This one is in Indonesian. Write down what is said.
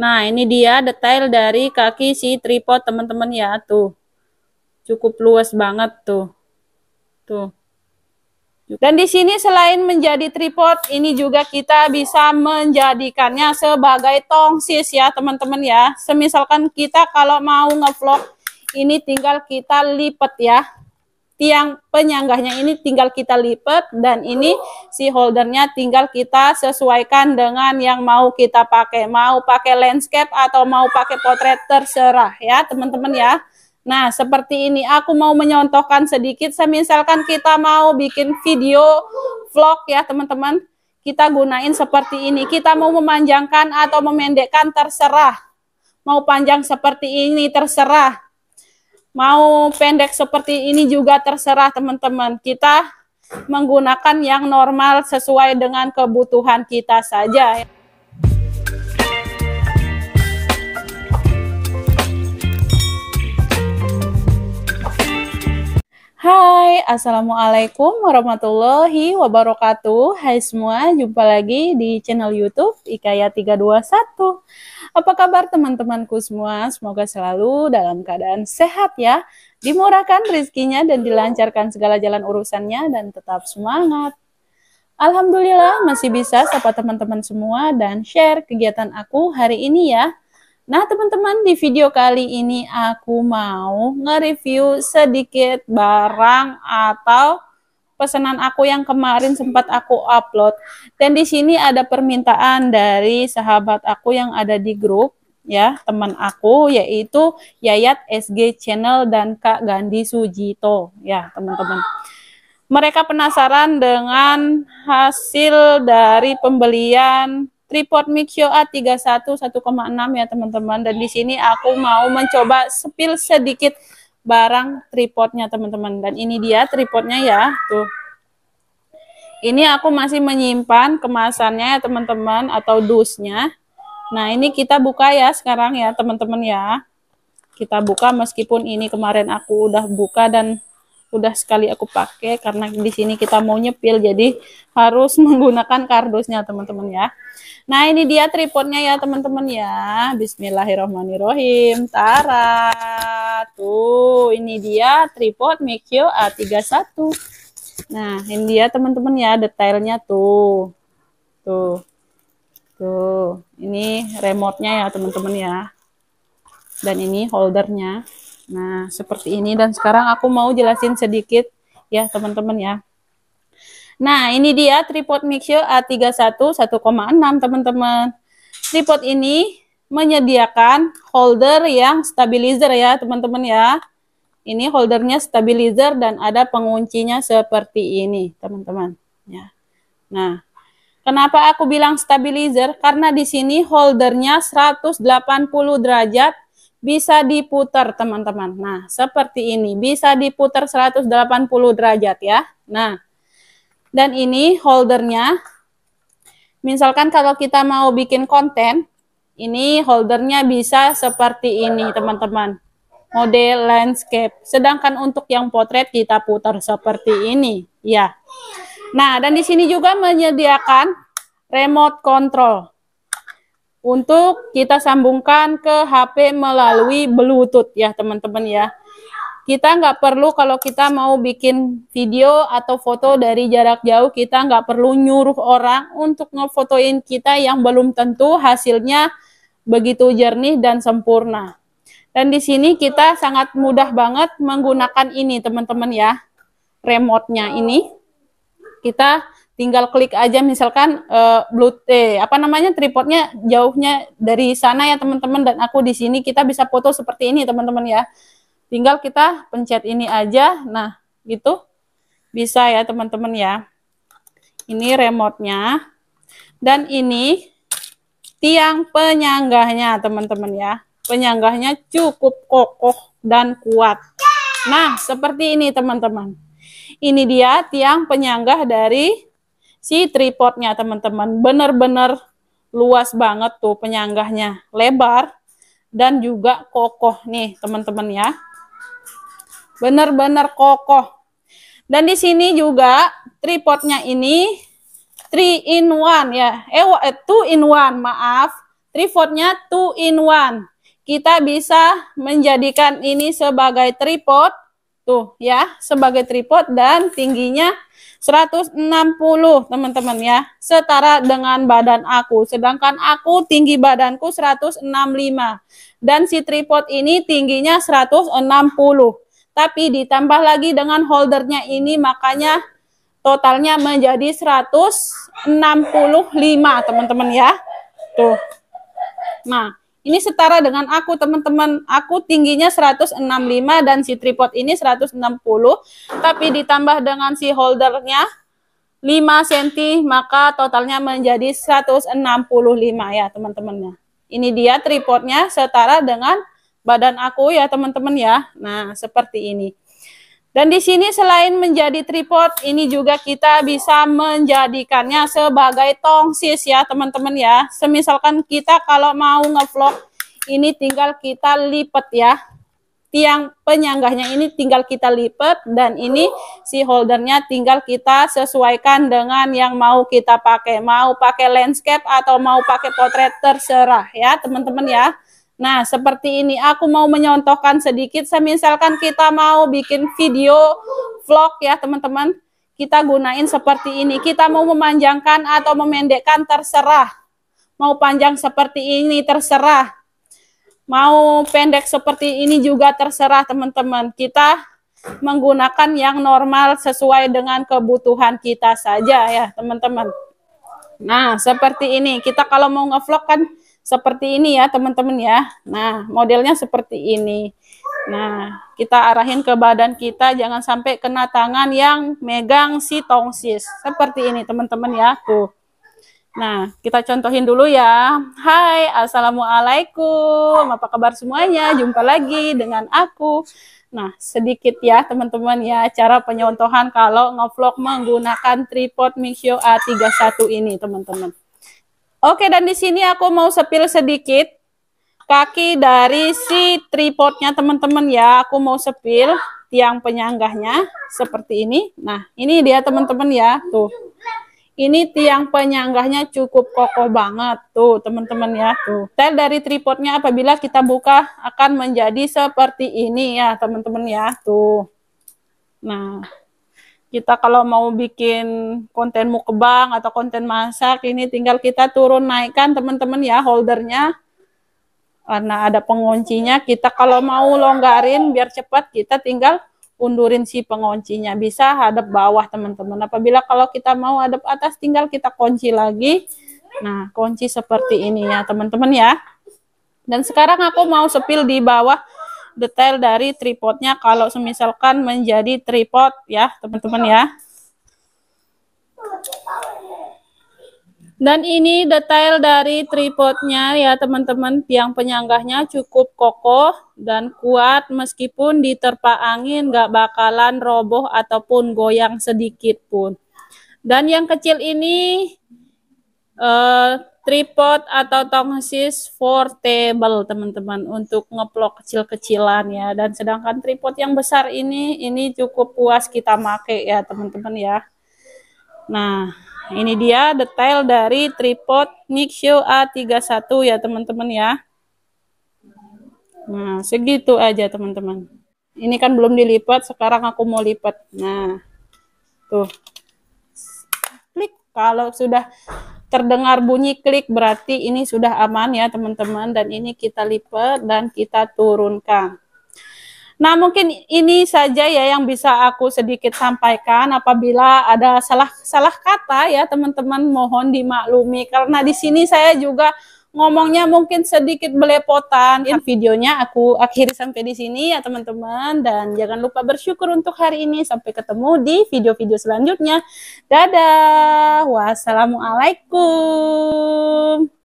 Nah, ini dia detail dari kaki si tripod teman-teman ya, tuh. Cukup luas banget tuh. Tuh. Dan di sini selain menjadi tripod, ini juga kita bisa menjadikannya sebagai tongsis ya, teman-teman ya. Semisalkan kita kalau mau ngevlog ini tinggal kita lipat ya tiang penyanggahnya ini tinggal kita lipat dan ini si holdernya tinggal kita sesuaikan dengan yang mau kita pakai. Mau pakai landscape atau mau pakai potret terserah ya teman-teman ya. Nah seperti ini aku mau menyontohkan sedikit. semisalkan kita mau bikin video vlog ya teman-teman. Kita gunain seperti ini. Kita mau memanjangkan atau memendekkan terserah. Mau panjang seperti ini terserah Mau pendek seperti ini juga terserah teman-teman. Kita menggunakan yang normal sesuai dengan kebutuhan kita saja. Hai, Assalamualaikum warahmatullahi wabarakatuh Hai semua, jumpa lagi di channel Youtube Ikaya 321 apa kabar teman-temanku semua? Semoga selalu dalam keadaan sehat ya. Dimurahkan rezekinya dan dilancarkan segala jalan urusannya dan tetap semangat. Alhamdulillah masih bisa sapa teman-teman semua dan share kegiatan aku hari ini ya. Nah teman-teman di video kali ini aku mau nge-review sedikit barang atau pesanan aku yang kemarin sempat aku upload. Dan di sini ada permintaan dari sahabat aku yang ada di grup ya, teman aku yaitu Yayat SG Channel dan Kak Gandhi Sujito ya, teman-teman. Mereka penasaran dengan hasil dari pembelian tripod Mixio A31 1,6 ya teman-teman dan di sini aku mau mencoba spill sedikit barang tripodnya teman-teman dan ini dia tripodnya ya tuh ini aku masih menyimpan kemasannya ya teman-teman atau dusnya nah ini kita buka ya sekarang ya teman-teman ya kita buka meskipun ini kemarin aku udah buka dan udah sekali aku pakai karena di sini kita mau nyepil jadi harus menggunakan kardusnya teman-teman ya. Nah ini dia tripodnya ya teman-teman ya. Bismillahirrohmanirrohim. Tara. Tuh ini dia tripod Mikio A31. Nah ini dia teman-teman ya detailnya tuh. Tuh. Tuh. Ini remote-nya ya teman-teman ya. Dan ini holdernya. Nah, seperti ini dan sekarang aku mau jelasin sedikit ya, teman-teman ya. Nah, ini dia tripod Mixio A31 1,6, teman-teman. Tripod ini menyediakan holder yang stabilizer ya, teman-teman ya. Ini holdernya stabilizer dan ada penguncinya seperti ini, teman-teman ya. Nah, kenapa aku bilang stabilizer? Karena di sini holdernya 180 derajat bisa diputar teman-teman. Nah, seperti ini. Bisa diputar 180 derajat ya. Nah, dan ini holdernya. Misalkan kalau kita mau bikin konten, ini holdernya bisa seperti ini teman-teman. Model landscape. Sedangkan untuk yang potret kita putar seperti ini. Ya. Nah, dan di sini juga menyediakan remote control untuk kita sambungkan ke HP melalui Bluetooth ya teman-teman ya. Kita nggak perlu kalau kita mau bikin video atau foto dari jarak jauh, kita nggak perlu nyuruh orang untuk ngefotoin kita yang belum tentu hasilnya begitu jernih dan sempurna. Dan di sini kita sangat mudah banget menggunakan ini teman-teman ya, remote-nya ini kita tinggal klik aja misalkan uh, eh, blue eh apa namanya tripodnya jauhnya dari sana ya teman-teman dan aku di sini kita bisa foto seperti ini teman-teman ya tinggal kita pencet ini aja nah gitu bisa ya teman-teman ya ini remote dan ini tiang penyanggahnya teman-teman ya penyanggahnya cukup kokoh dan kuat nah seperti ini teman-teman ini dia tiang penyangga dari si tripodnya teman-teman. Benar-benar luas banget tuh penyanggahnya. Lebar dan juga kokoh nih teman-teman ya. Benar-benar kokoh. Dan di sini juga tripodnya ini 3 in 1 ya. Eh 2 eh, in 1, maaf. Tripodnya 2 in 1. Kita bisa menjadikan ini sebagai tripod Tuh ya, sebagai tripod dan tingginya 160 teman-teman ya. Setara dengan badan aku. Sedangkan aku tinggi badanku 165. Dan si tripod ini tingginya 160. Tapi ditambah lagi dengan holdernya ini makanya totalnya menjadi 165 teman-teman ya. Tuh. Nah, ini setara dengan aku, teman-teman. Aku tingginya 165 dan si tripod ini 160, tapi ditambah dengan si holdernya 5 cm, maka totalnya menjadi 165 ya, teman-temannya. Ini dia tripodnya setara dengan badan aku ya, teman-teman ya. Nah, seperti ini. Dan di sini selain menjadi tripod, ini juga kita bisa menjadikannya sebagai tongsis ya teman-teman ya. Semisalkan kita kalau mau ngevlog, ini tinggal kita lipat ya. Tiang penyanggahnya ini tinggal kita lipat dan ini si holdernya tinggal kita sesuaikan dengan yang mau kita pakai. Mau pakai landscape atau mau pakai potret terserah ya teman-teman ya. Nah, seperti ini aku mau menyontohkan sedikit. Misalkan kita mau bikin video vlog ya, teman-teman. Kita gunain seperti ini. Kita mau memanjangkan atau memendekkan terserah. Mau panjang seperti ini terserah. Mau pendek seperti ini juga terserah, teman-teman. Kita menggunakan yang normal sesuai dengan kebutuhan kita saja ya, teman-teman. Nah, seperti ini. Kita kalau mau ngevlog kan seperti ini ya teman-teman ya. Nah, modelnya seperti ini. Nah, kita arahin ke badan kita jangan sampai kena tangan yang megang si tongsis. Seperti ini teman-teman ya. Tuh. Nah, kita contohin dulu ya. Hai, Assalamualaikum. Apa kabar semuanya? Jumpa lagi dengan aku. Nah, sedikit ya teman-teman ya cara penyontohan kalau ngevlog menggunakan tripod Mikio A31 ini teman-teman. Oke, dan di sini aku mau sepil sedikit kaki dari si tripodnya teman-teman ya. Aku mau sepil tiang penyanggahnya seperti ini. Nah, ini dia teman-teman ya. Tuh. Ini tiang penyanggahnya cukup kokoh banget tuh teman-teman ya tuh. Tel dari tripodnya apabila kita buka akan menjadi seperti ini ya teman-teman ya tuh. Nah, kita kalau mau bikin konten mukbang atau konten masak ini tinggal kita turun naikkan teman-teman ya holdernya karena ada penguncinya kita kalau mau longgarin biar cepat kita tinggal undurin si penguncinya bisa hadap bawah teman-teman apabila kalau kita mau hadap atas tinggal kita kunci lagi nah kunci seperti ini ya teman-teman ya dan sekarang aku mau sepil di bawah detail dari tripodnya kalau semisalkan menjadi tripod ya teman-teman ya dan ini detail dari tripodnya ya teman-teman yang penyanggahnya cukup kokoh dan kuat meskipun diterpa angin nggak bakalan roboh ataupun goyang sedikit pun dan yang kecil ini eh, tripod atau tongsis table teman-teman untuk ngeplok kecil-kecilan ya dan sedangkan tripod yang besar ini ini cukup puas kita make ya teman-teman ya nah ini dia detail dari tripod Nixio A31 ya teman-teman ya nah segitu aja teman-teman ini kan belum dilipat sekarang aku mau lipat nah tuh klik kalau sudah terdengar bunyi klik berarti ini sudah aman ya teman-teman dan ini kita lipat dan kita turunkan. Nah mungkin ini saja ya yang bisa aku sedikit sampaikan apabila ada salah salah kata ya teman-teman mohon dimaklumi karena di sini saya juga ngomongnya mungkin sedikit belepotan. Iya. Videonya aku akhiri sampai di sini ya teman-teman dan jangan lupa bersyukur untuk hari ini sampai ketemu di video-video selanjutnya. Dadah. Wassalamualaikum.